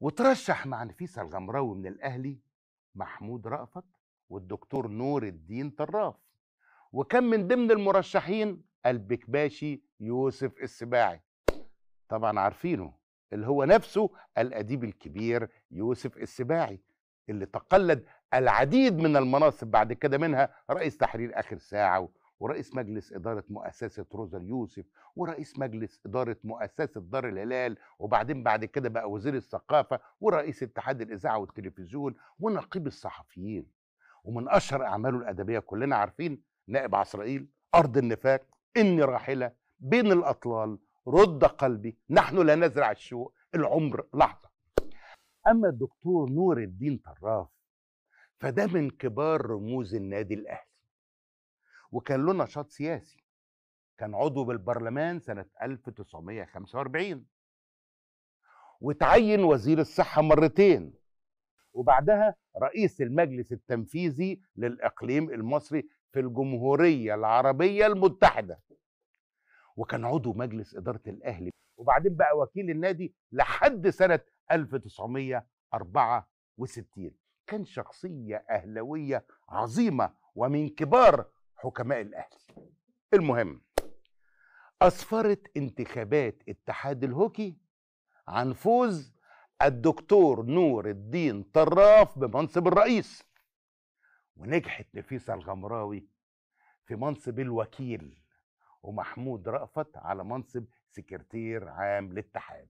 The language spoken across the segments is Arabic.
وترشح مع نفيسة الغمراوي من الأهلي محمود رأفت والدكتور نور الدين طراف وكان من ضمن المرشحين البكباشي يوسف السباعي طبعا عارفينه اللي هو نفسه الأديب الكبير يوسف السباعي اللي تقلد العديد من المناصب بعد كده منها رئيس تحرير آخر ساعة ورئيس مجلس إدارة مؤسسة روزا اليوسف ورئيس مجلس إدارة مؤسسة دار الهلال وبعدين بعد كده بقى وزير الثقافة ورئيس اتحاد الإذاعة والتلفزيون ونقيب الصحفيين ومن أشهر أعماله الأدبية كلنا عارفين نائب عسرائيل أرض النفاق إني راحلة بين الأطلال رد قلبي نحن لا نزرع الشوق العمر لحظة أما الدكتور نور الدين طراف فده من كبار رموز النادي الأهلي وكان له نشاط سياسي كان عضو بالبرلمان سنة 1945 وتعين وزير الصحة مرتين وبعدها رئيس المجلس التنفيذي للإقليم المصري في الجمهورية العربية المتحدة وكان عضو مجلس إدارة الأهلي وبعدين بقى وكيل النادي لحد سنة 1964 كان شخصية أهلوية عظيمة ومن كبار حكماء الاهلي المهم اسفرت انتخابات اتحاد الهوكي عن فوز الدكتور نور الدين طراف بمنصب الرئيس ونجحت نفيسة الغمراوي في منصب الوكيل ومحمود رأفت على منصب سكرتير عام للاتحاد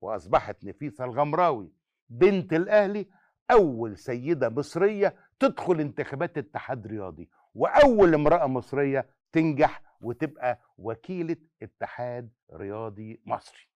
وأصبحت نفيسة الغمراوي بنت الأهلي أول سيدة مصرية تدخل انتخابات اتحاد رياضي واول امراه مصريه تنجح وتبقى وكيله اتحاد رياضي مصري